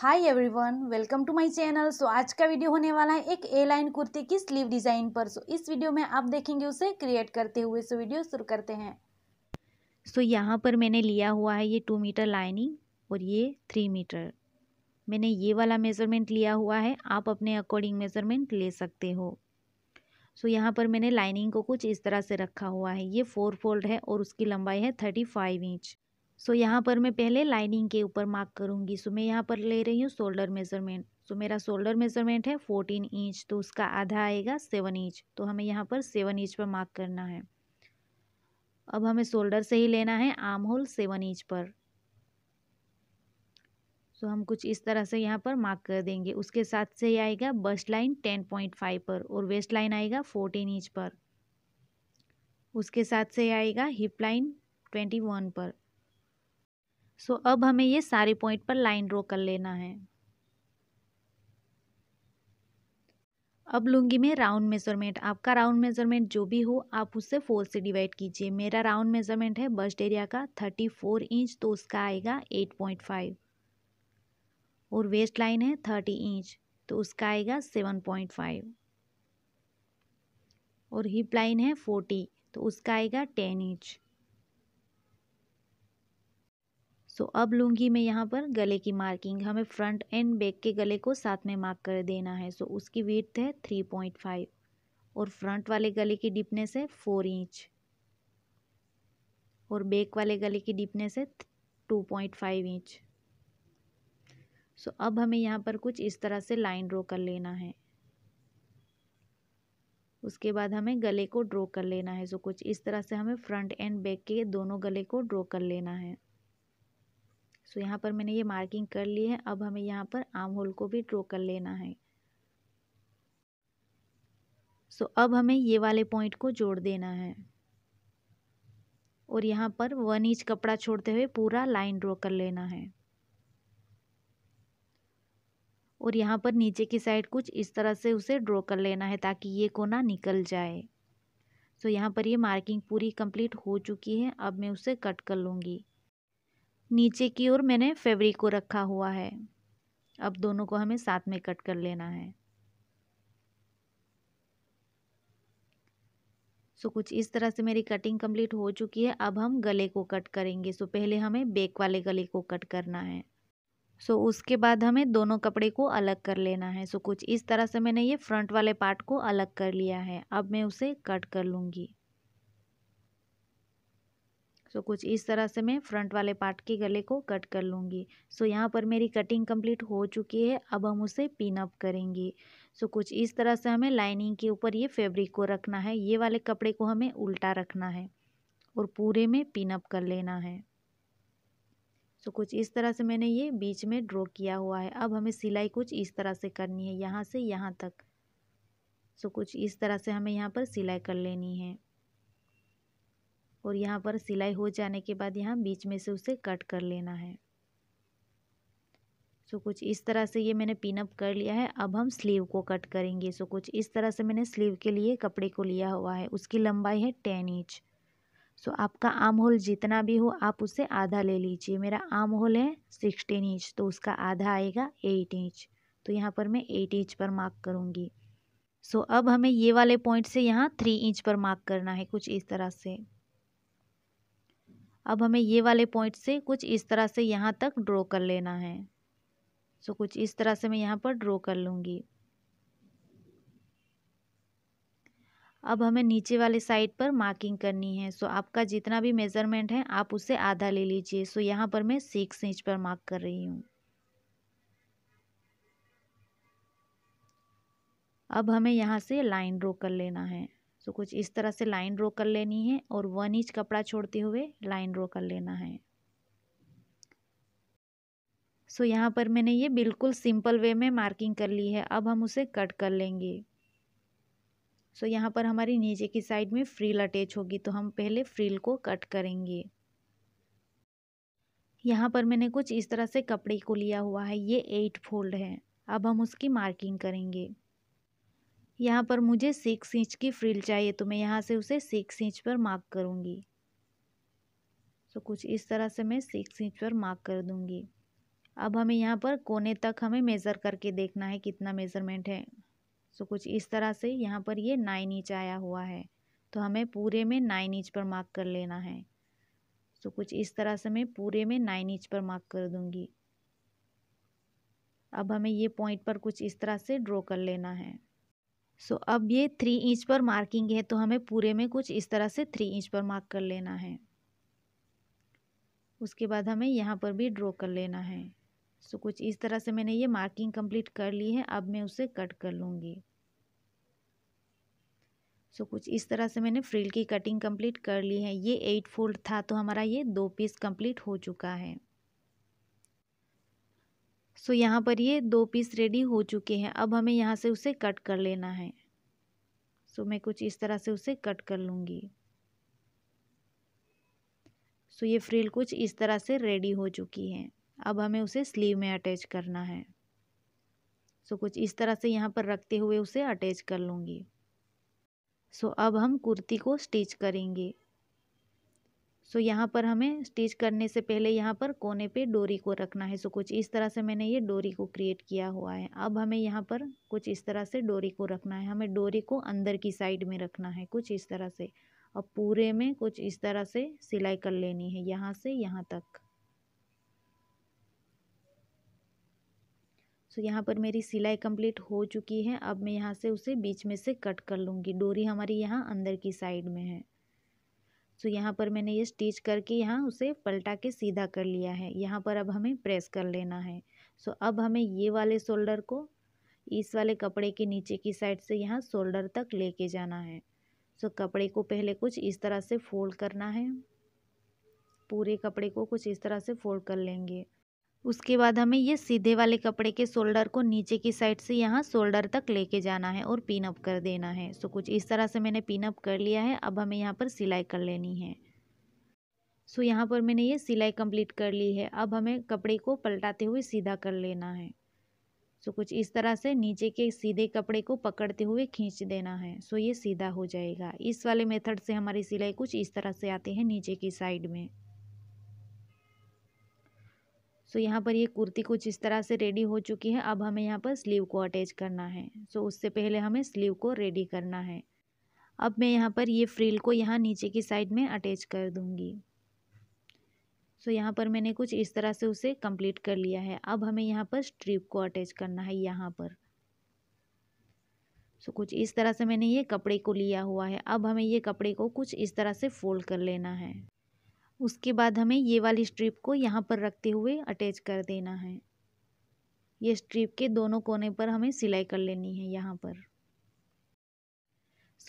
hi everyone welcome to my channel so आज का video होने वाला है एक ए लाइन कुर्ती की स्लीव डिज़ाइन पर सो so, इस वीडियो में आप देखेंगे उसे क्रिएट करते हुए सो so, वीडियो शुरू करते हैं सो so, यहाँ पर मैंने लिया हुआ है ये टू मीटर लाइनिंग और ये थ्री मीटर मैंने ये वाला मेज़रमेंट लिया हुआ है आप अपने अकॉर्डिंग मेज़रमेंट ले सकते हो सो so, यहाँ पर मैंने लाइनिंग को कुछ इस तरह से रखा हुआ है ये फोर फोल्ड है और उसकी लंबाई है थर्टी फाइव इंच सो यहाँ पर मैं पहले लाइनिंग के ऊपर मार्क करूँगी सो मैं यहाँ पर ले रही हूँ शोल्डर मेजरमेंट सो मेरा शोल्डर मेजरमेंट है फोर्टीन इंच तो उसका आधा आएगा सेवन इंच तो हमें यहाँ पर सेवन इंच पर मार्क करना है अब हमें शोल्डर से ही लेना है आर्म होल सेवन इंच पर सो so, हम कुछ इस तरह से यहाँ पर मार्क कर देंगे उसके साथ से ही आएगा bust line ten point five पर और वेस्ट लाइन आएगा फोर्टीन इंच पर उसके साथ से आएगा हिप लाइन ट्वेंटी वन पर सो so, अब हमें ये सारे पॉइंट पर लाइन ड्रॉ कर लेना है अब लूँगी मैं राउंड मेज़रमेंट आपका राउंड मेज़रमेंट जो भी हो आप उससे फोर से डिवाइड कीजिए मेरा राउंड मेज़रमेंट है बस्ट एरिया का थर्टी फोर इंच तो उसका आएगा एट पॉइंट फाइव और वेस्ट लाइन है थर्टी इंच तो उसका आएगा सेवन पॉइंट फाइव और हिप लाइन है फोर्टी तो उसका आएगा टेन इंच सो तो अब लूँगी मैं यहाँ पर गले की मार्किंग हमें फ्रंट एंड बैक के गले को साथ में मार्क कर देना है सो उसकी वीट है थ्री पॉइंट फाइव और फ्रंट वाले गले की डिपनेस है फोर इंच और बैक वाले गले की डिपनेस है two point five inch so अब हमें यहाँ पर कुछ इस तरह से लाइन ड्रॉ कर लेना है उसके बाद हमें गले को ड्रॉ कर लेना है सो कुछ इस तरह से हमें फ्रंट एंड बैक के दोनों गले को ड्रॉ कर लेना है सो यहाँ पर मैंने ये मार्किंग कर ली है अब हमें यहाँ पर आम होल को भी ड्रॉ कर लेना है सो अब हमें ये वाले पॉइंट को जोड़ देना है और यहाँ पर वन इंच कपड़ा छोड़ते हुए पूरा लाइन ड्रॉ कर लेना है और यहाँ पर नीचे की साइड कुछ इस तरह से उसे ड्रॉ कर लेना है ताकि ये कोना निकल जाए सो यहाँ पर ये मार्किंग पूरी कंप्लीट हो चुकी है अब मैं उसे कट कर लूँगी नीचे की ओर मैंने फेब्रिक को रखा हुआ है अब दोनों को हमें साथ में कट कर लेना है सो so, कुछ इस तरह से मेरी कटिंग कंप्लीट हो चुकी है अब हम गले को कट करेंगे सो so, पहले हमें बेक वाले गले को कट करना है सो so, उसके बाद हमें दोनों कपड़े को अलग कर लेना है सो so, कुछ इस तरह से मैंने ये फ्रंट वाले पार्ट को अलग कर लिया है अब मैं उसे कट कर लूँगी सो कुछ इस तरह से मैं फ्रंट वाले पार्ट के गले को कट कर लूँगी सो यहाँ पर मेरी कटिंग कंप्लीट हो चुकी है अब हम उसे पिन अप करेंगे सो कुछ इस तरह से हमें लाइनिंग के ऊपर ये फैब्रिक को रखना है ये वाले कपड़े को हमें उल्टा रखना है और पूरे में पिन अप कर लेना है सो so, कुछ इस तरह से मैंने ये बीच में ड्रॉ किया हुआ है अब हमें सिलाई कुछ इस तरह से करनी है यहाँ से यहाँ तक सो so, कुछ इस तरह से हमें यहाँ पर सिलाई कर लेनी है और यहाँ पर सिलाई हो जाने के बाद यहाँ बीच में से उसे कट कर लेना है सो कुछ इस तरह से ये मैंने पिनअप कर लिया है अब हम स्लीव को कट करेंगे सो कुछ इस तरह से मैंने स्लीव के लिए कपड़े को लिया हुआ है उसकी लंबाई है टेन इंच सो आपका आम होल जितना भी हो आप उसे आधा ले लीजिए मेरा आम होल है सिक्सटीन इंच तो उसका आधा आएगा एट इंच तो यहाँ पर मैं एट इंच पर मार्क करूँगी सो so, अब हमें ये वाले पॉइंट से यहाँ थ्री इंच पर मार्क करना है कुछ इस तरह से अब हमें ये वाले पॉइंट से कुछ इस तरह से यहाँ तक ड्रॉ कर लेना है सो कुछ इस तरह से मैं यहाँ पर ड्रॉ कर लूँगी अब हमें नीचे वाले साइड पर मार्किंग करनी है सो आपका जितना भी मेज़रमेंट है आप उसे आधा ले लीजिए सो यहाँ पर मैं सिक्स इंच पर मार्क कर रही हूँ अब हमें यहाँ से लाइन ड्रॉ कर लेना है तो कुछ इस तरह से लाइन ड्रॉ कर लेनी है और वन इंच कपड़ा छोड़ते हुए लाइन ड्रॉ कर लेना है सो so, यहाँ पर मैंने ये बिल्कुल सिंपल वे में मार्किंग कर ली है अब हम उसे कट कर लेंगे सो so, यहाँ पर हमारी नीचे की साइड में फ्रील अटैच होगी तो हम पहले फ्रील को कट करेंगे यहाँ पर मैंने कुछ इस तरह से कपड़े को लिया हुआ है ये एट फोल्ड है अब हम उसकी मार्किंग करेंगे यहाँ पर मुझे सिक्स इंच की फ्रिल चाहिए तो मैं यहाँ से उसे सिक्स इंच पर मार्क करूँगी तो कुछ इस तरह से मैं सिक्स इंच पर मार्क कर दूँगी अब हमें यहाँ पर कोने तक हमें मेज़र करके देखना है कितना मेज़रमेंट है सो तो कुछ इस तरह से यहाँ पर ये नाइन इंच आया हुआ है तो हमें पूरे में नाइन इंच पर मार्क कर लेना है सो तो कुछ इस तरह से मैं पूरे में नाइन इंच पर मार्क कर दूँगी अब हमें ये पॉइंट पर कुछ इस तरह से ड्रॉ कर लेना है सो so, अब ये थ्री इंच पर मार्किंग है तो हमें पूरे में कुछ इस तरह से थ्री इंच पर मार्क कर लेना है उसके बाद हमें यहाँ पर भी ड्रॉ कर लेना है सो so, कुछ इस तरह से मैंने ये मार्किंग कंप्लीट कर ली है अब मैं उसे कट कर लूँगी सो so, कुछ इस तरह से मैंने फ्रिल की कटिंग कंप्लीट कर ली है ये एट फोल्ड था तो हमारा ये दो पीस कंप्लीट हो चुका है सो यहाँ पर ये दो पीस रेडी हो चुके हैं अब हमें यहाँ से उसे कट कर लेना है सो मैं कुछ इस तरह से उसे कट कर लूँगी सो ये फ्रिल कुछ इस तरह से रेडी हो चुकी है अब हमें उसे स्लीव में अटैच करना है सो so, कुछ इस तरह से यहाँ पर रखते हुए उसे अटैच कर लूँगी सो so, अब हम कुर्ती को स्टिच करेंगे सो यहाँ पर हमें स्टिच करने से पहले यहाँ पर कोने पे डोरी को रखना है सो कुछ इस तरह से मैंने ये डोरी को क्रिएट किया हुआ है अब हमें यहाँ पर कुछ इस तरह से डोरी को रखना है हमें डोरी को अंदर की साइड में रखना है कुछ इस तरह से और पूरे में कुछ इस तरह से सिलाई कर लेनी है यहाँ से यहाँ तक सो यहाँ पर मेरी सिलाई कंप्लीट हो चुकी है अब मैं यहाँ से उसे बीच में से कट कर लूँगी डोरी हमारी यहाँ अंदर की साइड में है सो यहाँ पर मैंने ये स्टिच करके यहाँ उसे पलटा के सीधा कर लिया है यहाँ पर अब हमें प्रेस कर लेना है सो अब हमें ये वाले शोल्डर को इस वाले कपड़े के नीचे की साइड से यहाँ शोल्डर तक लेके जाना है सो कपड़े को पहले कुछ इस तरह से फोल्ड करना है पूरे कपड़े को कुछ इस तरह से फोल्ड कर लेंगे उसके बाद हमें ये सीधे वाले कपड़े के शोल्डर को नीचे की साइड से यहाँ शोल्डर तक लेके जाना है और पिनअप कर देना है सो कुछ इस तरह से मैंने पिनअप कर लिया है अब हमें यहाँ पर सिलाई कर लेनी है सो यहाँ पर मैंने ये सिलाई कंप्लीट कर ली है अब हमें कपड़े को पलटाते हुए सीधा कर लेना है सो कुछ इस तरह से नीचे के सीधे कपड़े को पकड़ते हुए खींच देना है सो ये सीधा हो जाएगा इस वाले मेथड से हमारी सिलाई कुछ इस तरह से आती है नीचे की साइड में सो यहाँ पर ये कुर्ती कुछ इस तरह से रेडी हो चुकी है अब हमें यहाँ पर स्लीव को अटैच करना है सो उससे पहले हमें स्लीव को रेडी करना है अब मैं यहाँ पर ये फ्रिल को यहाँ नीचे की साइड में अटैच कर दूँगी सो यहाँ पर मैंने कुछ इस तरह से उसे कंप्लीट कर लिया है अब हमें यहाँ पर स्ट्रीप को अटैच करना है यहाँ पर सो कुछ इस तरह से मैंने ये कपड़े को लिया हुआ है अब हमें ये कपड़े को कुछ इस तरह से फोल्ड कर लेना है उसके बाद हमें ये वाली स्ट्रिप को यहाँ पर रखते हुए अटैच कर देना है ये स्ट्रिप के दोनों कोने पर हमें सिलाई कर लेनी है यहाँ पर सो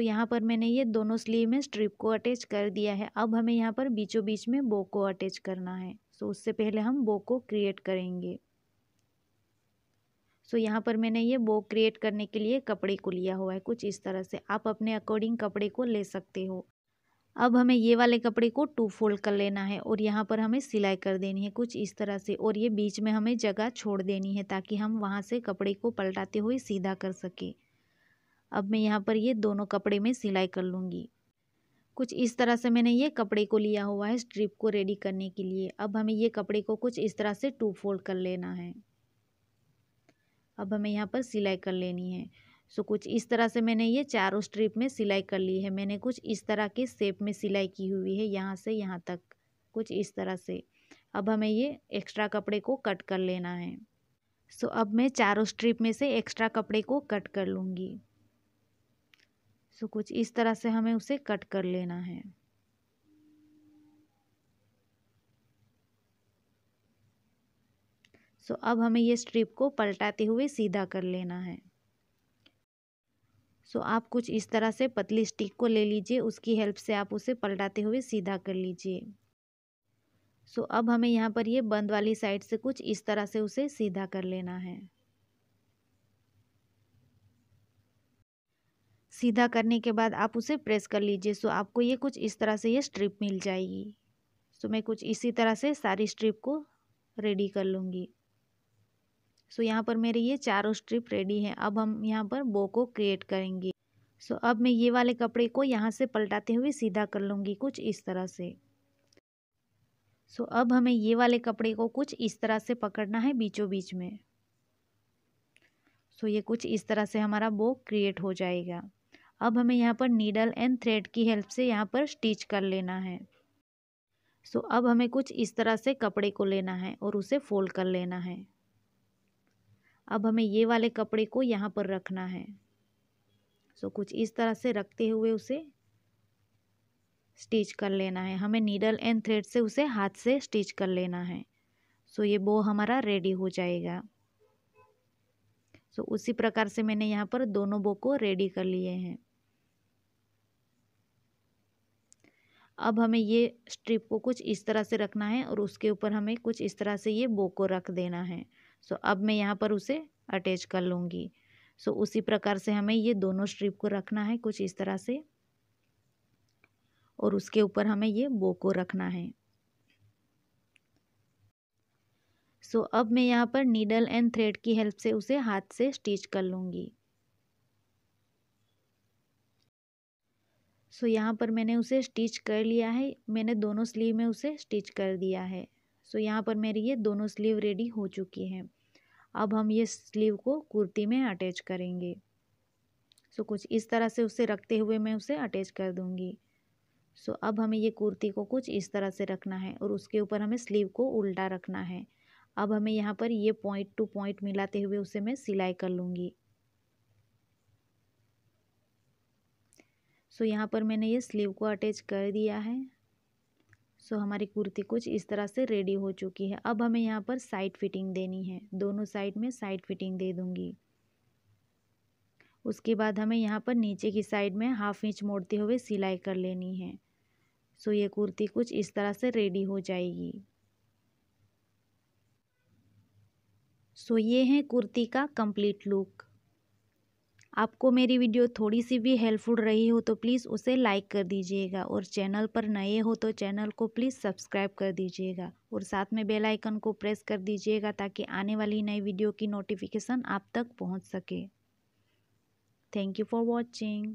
so, यहाँ पर मैंने ये दोनों स्लीव में स्ट्रिप को अटैच कर दिया है अब हमें यहाँ पर बीचों बीच में बो को अटैच करना है सो so, उससे पहले हम बो को क्रिएट करेंगे सो so, यहाँ पर मैंने ये बो क्रिएट करने के लिए कपड़े को लिया हुआ है कुछ इस तरह से आप अपने अकॉर्डिंग कपड़े को ले सकते हो अब हमें ये वाले कपड़े को टू फोल्ड कर लेना है और यहाँ पर हमें सिलाई कर देनी है कुछ इस तरह से और ये बीच में हमें जगह छोड़ देनी है ताकि हम वहाँ से कपड़े को पलटाते हुए सीधा कर सके अब मैं यहाँ पर ये दोनों कपड़े में सिलाई कर लूँगी कुछ इस तरह से मैंने ये कपड़े को लिया हुआ है स्ट्रिप को रेडी करने के लिए अब हमें ये कपड़े को कुछ इस तरह से टू फोल्ड कर लेना है अब हमें यहाँ पर सिलाई कर लेनी है सो कुछ इस तरह से मैंने ये चारों स्ट्रिप में सिलाई कर ली है मैंने कुछ इस तरह के सेप में सिलाई की हुई है यहाँ से यहाँ तक कुछ इस तरह से अब हमें ये एक्स्ट्रा कपड़े को कट कर लेना है सो अब मैं चारों स्ट्रिप में से एक्स्ट्रा कपड़े को कट कर लूँगी सो कुछ इस तरह से हमें उसे कट कर लेना है सो अब हमें ये स्ट्रिप को पलटाते हुए सीधा कर लेना है सो आप कुछ इस तरह से पतली स्टिक को ले लीजिए उसकी हेल्प से आप उसे पलटाते हुए सीधा कर लीजिए सो अब हमें यहाँ पर ये बंद वाली साइड से कुछ इस तरह से उसे सीधा कर लेना है सीधा करने के बाद आप उसे प्रेस कर लीजिए सो आपको ये कुछ इस तरह से ये स्ट्रिप मिल जाएगी सो मैं कुछ इसी तरह से सारी स्ट्रिप को रेडी कर लूँगी सो so, यहाँ पर मेरे ये चारों स्ट्रिप रेडी हैं अब हम यहाँ पर बो को क्रिएट करेंगे सो so, अब मैं ये वाले कपड़े को यहाँ से पलटाते हुए सीधा कर लूँगी कुछ इस तरह से सो so, अब हमें ये वाले कपड़े को कुछ इस तरह से पकड़ना है बीचों बीच में सो so, ये कुछ इस तरह से हमारा बो क्रिएट हो जाएगा अब हमें यहाँ पर नीडल एंड थ्रेड की हेल्प से यहाँ पर स्टिच कर लेना है सो so, अब हमें कुछ इस तरह से कपड़े को लेना है और उसे फोल्ड कर लेना है अब हमें ये वाले कपड़े को यहाँ पर रखना है सो so, कुछ इस तरह से रखते हुए उसे स्टिच कर लेना है हमें नीडल एंड थ्रेड से उसे हाथ से स्टिच कर लेना है सो so, ये बो हमारा रेडी हो जाएगा सो so, उसी प्रकार से मैंने यहाँ पर दोनों बो को रेडी कर लिए हैं अब हमें ये स्ट्रिप को कुछ इस तरह से रखना है और उसके ऊपर हमें कुछ इस तरह से ये बो को रख देना है सो अब मैं यहाँ पर उसे अटैच कर लूँगी सो उसी प्रकार से हमें ये दोनों स्ट्रिप को रखना है कुछ इस तरह से और उसके ऊपर हमें ये बो को रखना है सो so, अब मैं यहाँ पर नीडल एंड थ्रेड की हेल्प से उसे हाथ से स्टिच कर लूँगी सो so, यहाँ पर मैंने उसे स्टिच कर लिया है मैंने दोनों स्लीव में उसे स्टिच कर दिया है सो तो यहाँ पर मेरी ये दोनों स्लीव रेडी हो चुकी हैं अब हम ये स्लीव को कुर्ती में अटैच करेंगे सो कुछ इस तरह से उसे रखते हुए मैं उसे अटैच कर दूँगी सो अब हमें ये कुर्ती को कुछ इस तरह से रखना है और उसके ऊपर हमें स्लीव को उल्टा रखना है अब हमें यहाँ पर ये पॉइंट टू पॉइंट मिलाते हुए उसे मैं सिलाई कर लूँगी सो so, यहाँ पर मैंने ये स्लीव को अटैच कर दिया है सो हमारी कुर्ती कुछ इस तरह से रेडी हो चुकी है अब हमें यहाँ पर साइड फिटिंग देनी है दोनों साइड में साइड फिटिंग दे दूँगी उसके बाद हमें यहाँ पर नीचे की साइड में हाफ इंच मोड़ते हुए सिलाई कर लेनी है सो ये कुर्ती कुछ इस तरह से रेडी हो जाएगी सो ये है कुर्ती का कंप्लीट लुक आपको मेरी वीडियो थोड़ी सी भी हेल्पफुल रही हो तो प्लीज़ उसे लाइक कर दीजिएगा और चैनल पर नए हो तो चैनल को प्लीज़ सब्सक्राइब कर दीजिएगा और साथ में बेल आइकन को प्रेस कर दीजिएगा ताकि आने वाली नई वीडियो की नोटिफिकेशन आप तक पहुंच सके थैंक यू फॉर वॉचिंग